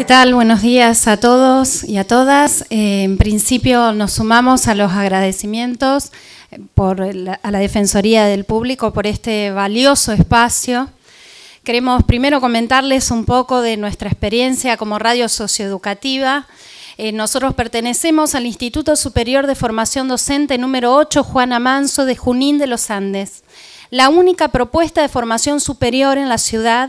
¿Qué tal? Buenos días a todos y a todas. Eh, en principio nos sumamos a los agradecimientos eh, por a la Defensoría del Público por este valioso espacio. Queremos primero comentarles un poco de nuestra experiencia como radio socioeducativa. Eh, nosotros pertenecemos al Instituto Superior de Formación Docente número 8 Juana Manso de Junín de los Andes, la única propuesta de formación superior en la ciudad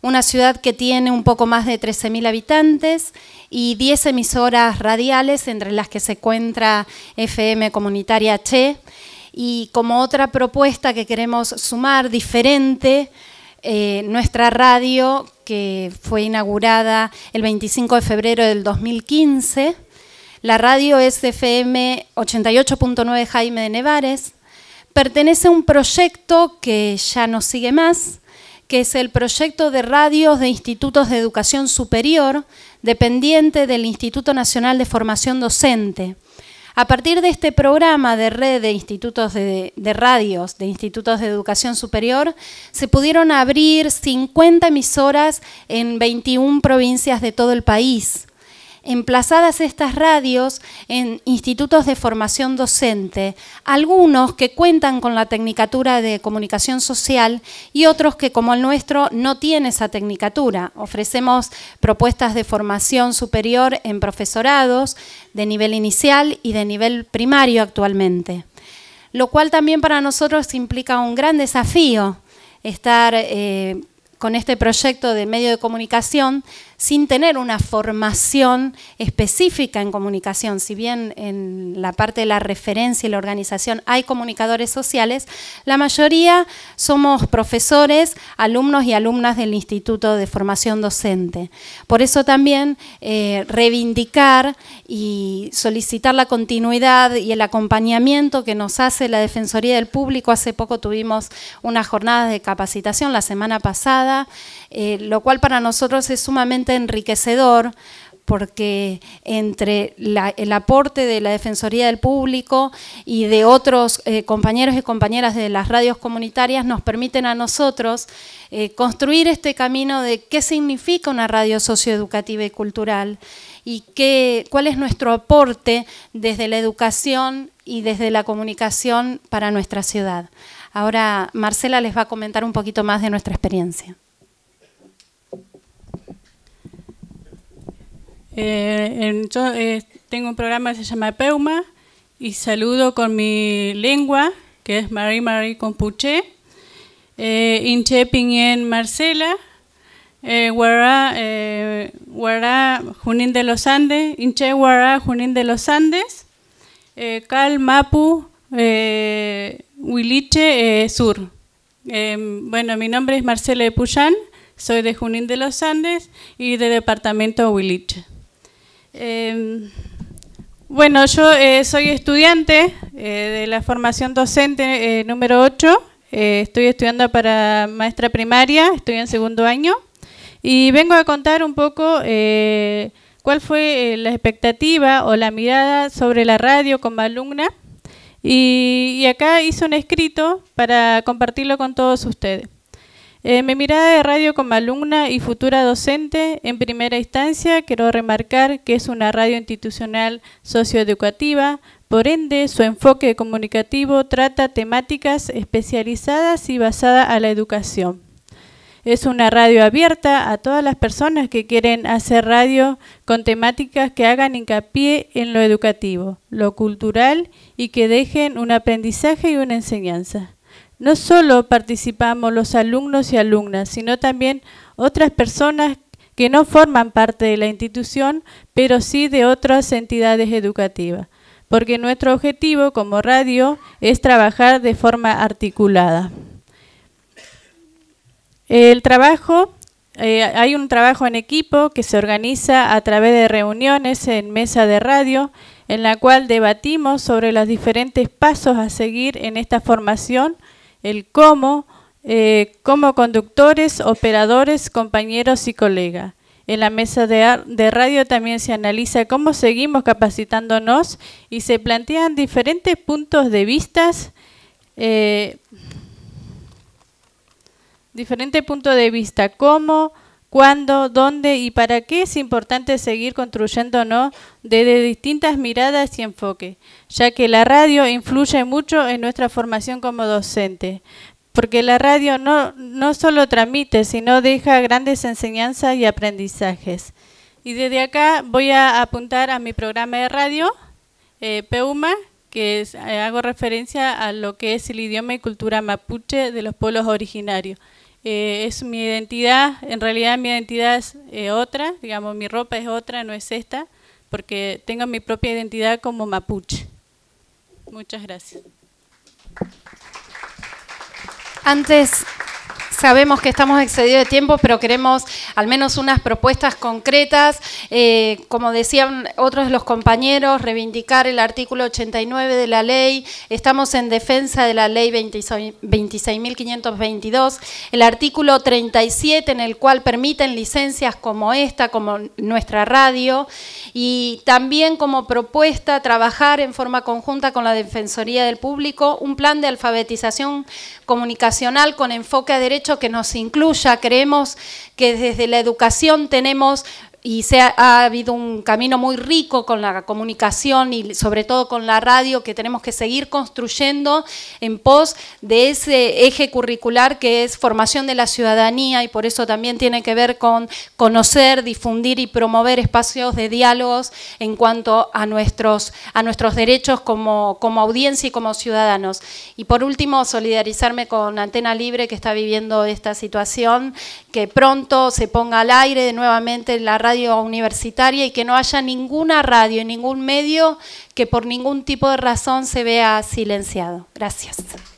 una ciudad que tiene un poco más de 13.000 habitantes y 10 emisoras radiales, entre las que se encuentra FM Comunitaria Che. Y como otra propuesta que queremos sumar, diferente, eh, nuestra radio, que fue inaugurada el 25 de febrero del 2015. La radio es FM 88.9 Jaime de Nevares. Pertenece a un proyecto que ya no sigue más, que es el proyecto de radios de institutos de educación superior dependiente del Instituto Nacional de Formación Docente. A partir de este programa de red de institutos de, radios, de institutos de educación superior, se pudieron abrir 50 emisoras en 21 provincias de todo el país emplazadas estas radios en institutos de formación docente, algunos que cuentan con la Tecnicatura de Comunicación Social y otros que como el nuestro no tienen esa tecnicatura. Ofrecemos propuestas de formación superior en profesorados de nivel inicial y de nivel primario actualmente, lo cual también para nosotros implica un gran desafío estar... Eh, con este proyecto de medio de comunicación sin tener una formación específica en comunicación. Si bien en la parte de la referencia y la organización hay comunicadores sociales, la mayoría somos profesores, alumnos y alumnas del Instituto de Formación Docente. Por eso también eh, reivindicar y solicitar la continuidad y el acompañamiento que nos hace la Defensoría del Público. Hace poco tuvimos unas jornadas de capacitación la semana pasada, eh, lo cual para nosotros es sumamente enriquecedor porque entre el aporte de la Defensoría del Público y de otros eh, compañeros y compañeras de las radios comunitarias nos permiten a nosotros eh, construir este camino de qué significa una radio socioeducativa y cultural y qué, cuál es nuestro aporte desde la educación y desde la comunicación para nuestra ciudad. Ahora Marcela les va a comentar un poquito más de nuestra experiencia. Eh, eh, tengo un programa que se llama Peuma y saludo con mi lengua, que es Marie Marie Compuche, eh, Inche Marcela, Guará, Junín de los Andes, Inche Guará Junín de los Andes, Cal Mapu Huiliche Sur. Em, bueno, mi nombre es Marcela de Puyán, soy de Junín de los Andes y de departamento Huiliche. Em, bueno, yo eh, soy estudiante eh, de la formación docente eh, número 8. estoy estudiando para maestra primaria, estoy en segundo año. Y vengo a contar un poco cuál fue la expectativa o la mirada sobre la radio como alumna. Y, y acá hice un escrito para compartirlo con todos ustedes. Eh, mi mirada de radio como alumna y futura docente, en primera instancia quiero remarcar que es una radio institucional socioeducativa, por ende su enfoque comunicativo trata temáticas especializadas y basadas a la educación. Es una radio abierta a todas las personas que quieren hacer radio con temáticas que hagan hincapié en lo educativo, lo cultural y que dejen un aprendizaje y una enseñanza. No solo participamos los alumnos y alumnas, sino también otras personas que no forman parte de la institución, pero sí de otras entidades educativas, porque nuestro objetivo como radio es trabajar de forma articulada. El trabajo eh, hay un trabajo en equipo que se organiza a través de reuniones en mesa de radio, en la cual debatimos sobre los diferentes pasos a seguir en esta formación el cómo, eh, como conductores, operadores, compañeros y colegas. En la mesa de, radio también se analiza cómo seguimos capacitándonos y se plantean diferentes puntos de vista, eh, diferentes puntos de vista, cómo cuándo, dónde y para qué es importante seguir construyéndonos desde distintas miradas y enfoques, ya que la radio influye mucho en nuestra formación como docente, porque la radio no, no solo transmite, sino deja grandes enseñanzas y aprendizajes. Y desde acá voy a apuntar a mi programa de radio, eh, PEUMA, que eh, hago referencia a lo que es el idioma y cultura mapuche de los pueblos originarios. Eh, es mi identidad, en realidad mi identidad es eh, otra, digamos, mi ropa es otra, no es esta, porque tengo mi propia identidad como mapuche. Muchas gracias. Antes sabemos que estamos excedidos de tiempo, pero queremos al menos unas propuestas concretas. Eh, como decían otros de los compañeros, reivindicar el artículo 89 de la ley. Estamos en defensa de la ley 26.522. El artículo 37 en el cual permiten licencias como esta, como nuestra radio. Y también como propuesta trabajar en forma conjunta con la Defensoría del Público un plan de alfabetización comunicacional con enfoque a derechos que nos incluya. Creemos que desde la educación tenemos y ha, habido un camino muy rico con la comunicación y sobre todo con la radio que tenemos que seguir construyendo en pos de ese eje curricular que es formación de la ciudadanía y por eso también tiene que ver con conocer, difundir y promover espacios de diálogos en cuanto a nuestros, a nuestros derechos como, como audiencia y como ciudadanos. Y por último, solidarizarme con Antena Libre que está viviendo esta situación, que pronto se ponga al aire nuevamente la radio universitaria y que no haya ninguna radio y ningún medio que por ningún tipo de razón se vea silenciado. Gracias.